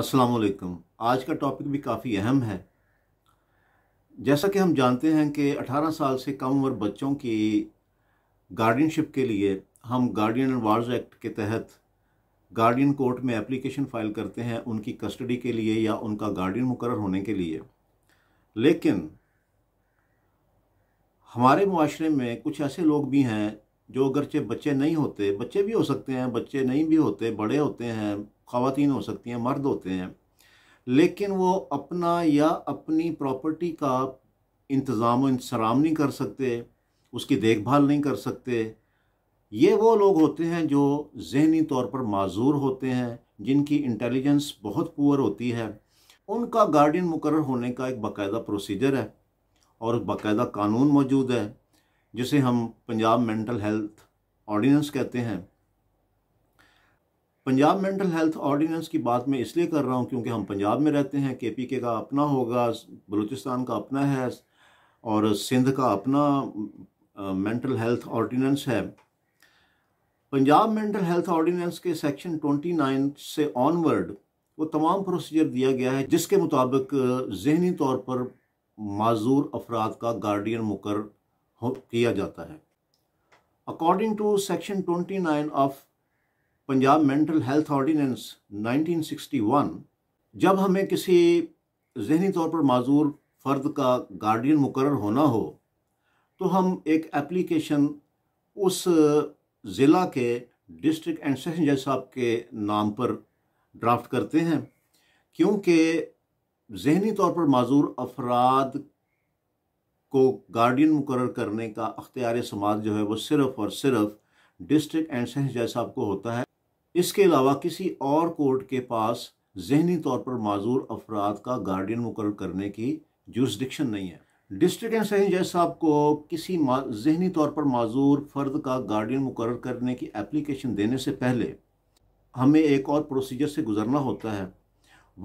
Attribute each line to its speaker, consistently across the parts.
Speaker 1: असलकम आज का टॉपिक भी काफ़ी अहम है जैसा कि हम जानते हैं कि 18 साल से कम उम्र बच्चों की गार्डियनशिप के लिए हम गार्डियन एंड वार्ड एक्ट के तहत गार्डियन कोर्ट में एप्लीकेशन फ़ाइल करते हैं उनकी कस्टडी के लिए या उनका गार्डियन मुकर होने के लिए लेकिन हमारे माशरे में कुछ ऐसे लोग भी हैं जो अगरचे बच्चे नहीं होते बच्चे भी हो सकते हैं बच्चे नहीं भी होते बड़े होते हैं खातन हो सकती हैं मर्द होते हैं लेकिन वो अपना या अपनी प्रॉपर्टी का इंतज़ाम इंसराम नहीं कर सकते उसकी देखभाल नहीं कर सकते ये वो लोग होते हैं जो जहनी तौर पर माजूर होते हैं जिनकी इंटेलिजेंस बहुत पुअर होती है उनका गार्डियन मुकर होने का एक बाकायदा प्रोसीजर है और बाकायदा कानून मौजूद है जिसे हम पंजाब मेंटल हेल्थ ऑर्डीनेंस कहते हैं पंजाब मेंटल हेल्थ ऑर्डिनेंस की बात मैं इसलिए कर रहा हूँ क्योंकि हम पंजाब में रहते हैं के पी के का अपना होगा बलूचिस्तान का अपना है और सिंध का अपना मेंटल हेल्थ ऑर्डिनेंस है पंजाब मेंटल हेल्थ ऑर्डिनेंस के सेक्शन 29 से ऑनवर्ड वो तमाम प्रोसीजर दिया गया है जिसके मुताबिक जहनी तौर पर माजूर अफराद का गार्डियन मुकर किया जाता है according to section 29 of Punjab mental health ordinance 1961 जब हमें किसी जहनी तौर पर माजूर फ़र्द का गार्डियन मुकर होना हो तो हम एक एप्लीकेशन उस ज़िला के डिस्ट्रिक्ट एंड सेशन जज साहब के नाम पर ड्राफ्ट करते हैं क्योंकि जहनी तौर पर माजूर अफराद को गार्डियन मुकर करने का अख्तियार समाज जो है वो सिर्फ़ और सिर्फ़ डिस्ट्रिक्ट एंड सेशन जज साहब को होता है इसके अलावा किसी और कोर्ट के पास जहनी तौर पर माजूर अफराद का गार्डियन मुकर करने की जूसडिक्शन नहीं है डिस्ट्रिक्ट एंड सेशन जज साहब को किसी जहनी तौर पर माजूर फ़र्द का गार्डियन मुकर करने की एप्लीकेशन देने से पहले हमें एक और प्रोसीजर से गुजरना होता है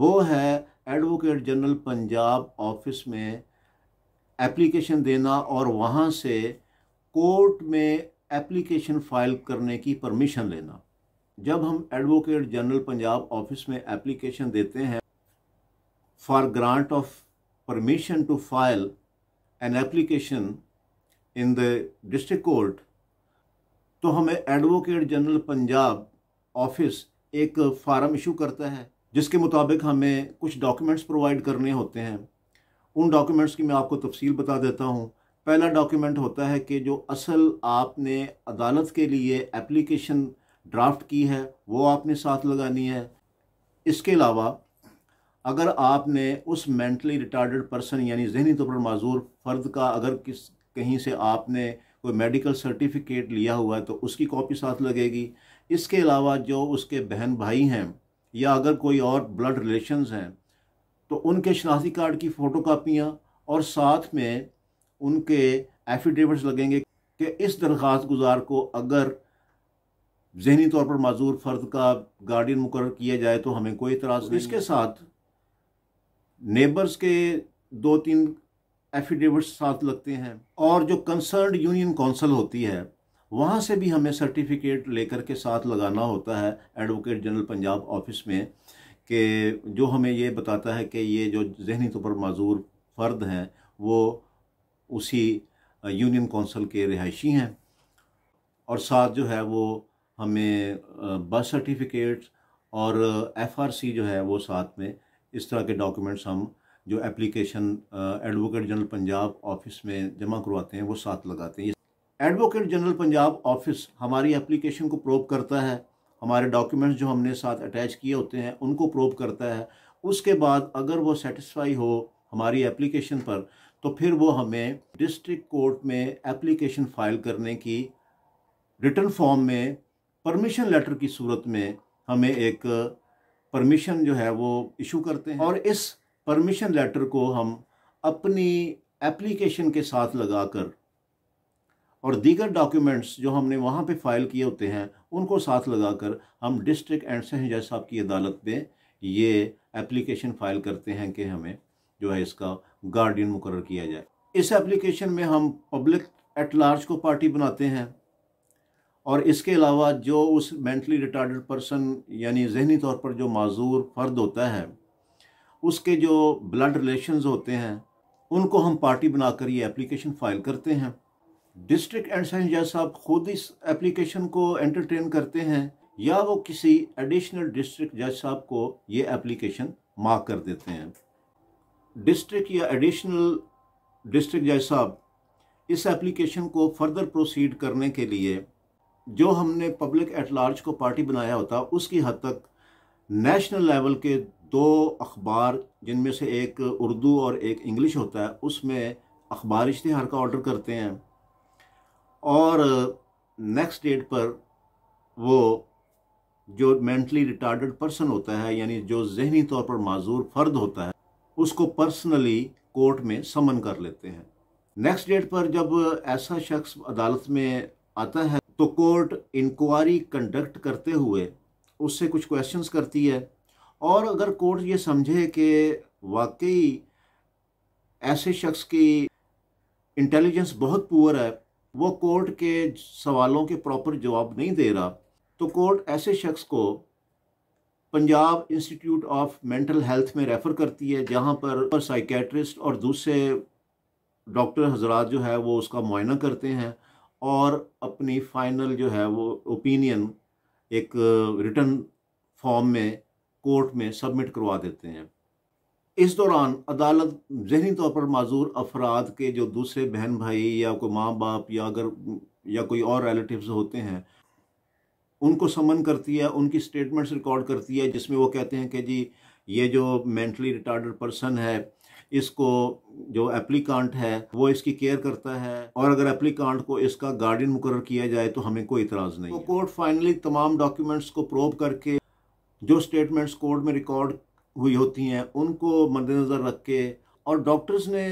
Speaker 1: वो है एडवोकेट जनरल पंजाब ऑफिस में एप्लीकेशन देना और वहाँ से कोर्ट में एप्लीकेशन फाइल करने की परमिशन लेना जब हम एडवोकेट जनरल पंजाब ऑफिस में एप्लीकेशन देते हैं for grant of permission to file an application in the district court तो हमें एडवोकेट जनरल पंजाब ऑफिस एक फार्म इशू करता है जिसके मुताबिक हमें कुछ डॉक्यूमेंट्स प्रोवाइड करने होते हैं उन डॉक्यूमेंट्स की मैं आपको तफसील बता देता हूँ पहला डॉक्यूमेंट होता है कि जो असल आपने अदालत के लिए एप्लीकेशन ड्राफ्ट की है वो आपने साथ लगानी है इसके अलावा अगर आपने उस मेंटली रिटार्डेड पर्सन यानी जहनी तौर पर माजूर फ़र्द का अगर किस कहीं से आपने कोई मेडिकल सर्टिफिकेट लिया हुआ है तो उसकी कॉपी साथ लगेगी इसके अलावा जो उसके बहन भाई हैं या अगर कोई और ब्लड रिलेशंस हैं तो उनके शनाख्ती कार्ड की फ़ोटो कापियाँ और साथ में उनके एफिडेविट्स लगेंगे कि इस दरख्वास्त गुजार को अगर जहनी तौर पर माजूर फ़र्द का गार्डियन मुकर किया जाए तो हमें कोई इतराज़ तो नहीं इसके साथ नेबर्स के दो तीन एफिडेविट्स साथ लगते हैं और जो कंसर्न यूनियन कौंसल होती है वहाँ से भी हमें सर्टिफिकेट लेकर के साथ लगाना होता है एडवोकेट जनरल पंजाब ऑफिस में कि जो हमें ये बताता है कि ये जो जहनी तौर पर माजूर फ़र्द हैं वो उसी यूनियन कौंसल के रिहायशी हैं और साथ जो है वो हमें बर्थ सर्टिफिकेट्स और एफआरसी जो है वो साथ में इस तरह के डॉक्यूमेंट्स हम जो application advocate general Punjab office में जमा करवाते हैं वो साथ लगाते हैं एडवोकेट जनरल पंजाब ऑफिस हमारी एप्लीकेशन को प्रूव करता है हमारे डॉक्यूमेंट्स जो हमने साथ अटैच किए होते हैं उनको प्रूव करता है उसके बाद अगर वो सेटिस्फाई हो हमारी एप्लीकेशन पर तो फिर वो हमें डिस्ट्रिक्ट कोर्ट में एप्लीकेशन फाइल करने की रिटर्न फॉर्म में परमिशन लेटर की सूरत में हमें एक परमिशन जो है वो इशू करते हैं और इस परमिशन लेटर को हम अपनी एप्लीकेशन के साथ लगा कर और दीगर डॉक्यूमेंट्स जो हमने वहाँ पे फाइल किए होते हैं उनको साथ लगा कर हम डिस्ट्रिक्ट एंड सेशन जज साहब की अदालत में ये एप्लीकेशन फ़ाइल करते हैं कि हमें जो है इसका गार्डियन मुकर किया जाए इस एप्लीकेशन में हम पब्लिक एट लार्ज को पार्टी बनाते हैं और इसके अलावा जो उस मेंटली रिटार्डेड पर्सन यानी जहनी तौर पर जो माजूर फ़र्द होता है उसके जो ब्लड रिलेशंस होते हैं उनको हम पार्टी बनाकर ये एप्लीकेशन फ़ाइल करते हैं डिस्ट्रिक्ट एंड सेशन जज साहब खुद इस एप्लीकेशन को एंटरटेन करते हैं या वो किसी एडिशनल डिस्ट्रिक्ट जज साहब को ये एप्लीकेशन मार्क कर देते हैं डिस्ट्रिक्ट या एडिशनल डिस्ट्रिक्ट जज साहब इस एप्लीकेशन को फर्दर प्रोसीड करने के लिए जो हमने पब्लिक एट लार्ज को पार्टी बनाया होता उसकी हद तक नेशनल लेवल के दो अखबार जिनमें से एक उर्दू और एक इंग्लिश होता है उसमें अखबार इश्तहार का ऑर्डर करते हैं और नेक्स्ट डेट पर वो जो मेंटली रिटार्डेड पर्सन होता है यानी जो जहनी तौर पर माजूर फर्द होता है उसको पर्सनली कोर्ट में समन कर लेते हैं नेक्स्ट डेट पर जब ऐसा शख्स अदालत में आता है तो कोर्ट इंक्वायरी कंडक्ट करते हुए उससे कुछ क्वेश्चंस करती है और अगर कोर्ट ये समझे कि वाकई ऐसे शख्स की इंटेलिजेंस बहुत पुअर है वो कोर्ट के सवालों के प्रॉपर जवाब नहीं दे रहा तो कोर्ट ऐसे शख्स को Punjab institute of mental health में रेफ़र करती है जहाँ पर, पर साइकेट्रिस्ट और दूसरे डॉक्टर हजरात जो है वो उसका मुआयना करते हैं और अपनी फाइनल जो है वो ओपिनियन एक रिटर्न uh, फॉर्म में कोर्ट में सबमिट करवा देते हैं इस दौरान अदालत जहनी तौर पर माजूर अफराद के जो दूसरे बहन भाई या कोई माँ बाप या अगर या कोई और रिलेटिव्स होते हैं उनको समन करती है उनकी स्टेटमेंट्स रिकॉर्ड करती है जिसमें वो कहते हैं कि जी ये जो मेंटली रिटार्डर पर्सन है इसको जो एप्लीकांट है वो इसकी केयर करता है और अगर एप्लीकांट को इसका गार्डियन मुकर किया जाए तो हमें कोई इतराज़ नहीं तो कोर्ट फाइनली तमाम डॉक्यूमेंट्स को प्रोव करके जो स्टेटमेंट्स कोर्ट में रिकॉर्ड हुई होती हैं उनको मद्देनज़र रख के और डॉक्टर्स ने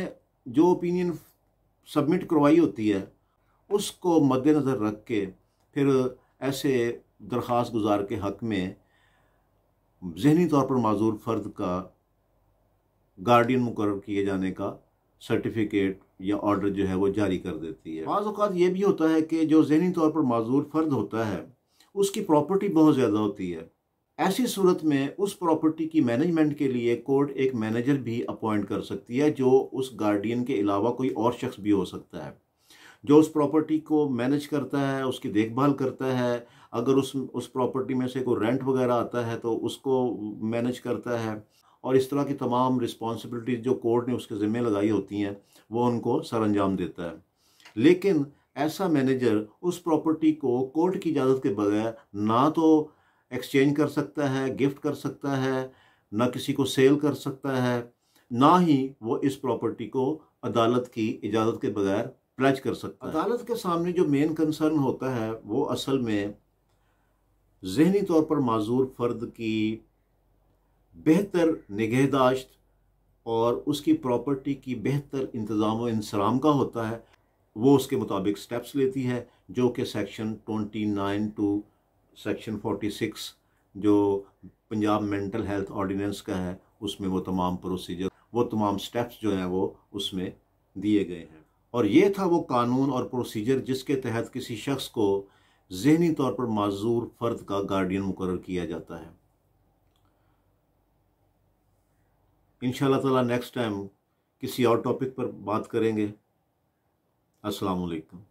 Speaker 1: जो ओपिनियन सबमिट करवाई होती है उसको मद्देनज़र रख के फिर ऐसे दरख्वास्त गुजार के हक़ में जहनी तौर पर माजूर फ़र्द का गार्डियन मुकर किए जाने का सर्टिफिकेट या ऑर्डर जो है वो जारी कर देती है बाज़ अवत ये भी होता है कि जो जहनी तौर पर माजूर फ़र्द होता है उसकी प्रॉपर्टी बहुत ज़्यादा होती है ऐसी सूरत में उस प्रॉपर्टी की मैनेजमेंट के लिए कोर्ट एक मैनेजर भी अपॉइंट कर सकती है जो उस गार्डियन के अलावा कोई और शख्स भी हो सकता है जो उस प्रॉपर्टी को मैनेज करता है उसकी देखभाल करता है अगर उस उस प्रॉपर्टी में से कोई रेंट वगैरह आता है तो उसको मैनेज करता है और इस तरह की तमाम रिस्पॉन्सिबिलिटीज़ जो कोर्ट ने उसके ज़िम्मे लगाई होती हैं वो उनको सर अंजाम देता है लेकिन ऐसा मैनेजर उस प्रॉपर्टी को कोर्ट की इजाज़त के बगैर ना तो एक्सचेंज कर सकता है गिफ्ट कर सकता है ना किसी को सेल कर सकता है ना ही वो इस प्रॉपर्टी को अदालत की इजाज़त के बगैर प्लज कर सकता है अदालत के सामने जो मेन कंसर्न होता है वो असल में जहनी तौर पर माजूर फ़र्द की बेहतर निगहदाश्त और उसकी प्रॉपर्टी की बेहतर इंतज़ाम इंसराम का होता है वो उसके मुताबिक स्टेप्स लेती है जो कि section twenty nine to section forty six जो पंजाब मेंटल हेल्थ ऑर्डिनेंस का है उसमें वो तमाम प्रोसीजर वो तमाम स्टेप्स जो हैं वो उसमें दिए गए हैं और ये था वो कानून और प्रोसीजर जिसके तहत किसी शख्स को जहनी तौर पर माजूर फ़र्द का गार्डियन मुकर किया जाता है इन ताला नेक्स्ट टाइम किसी और टॉपिक पर बात करेंगे असलकम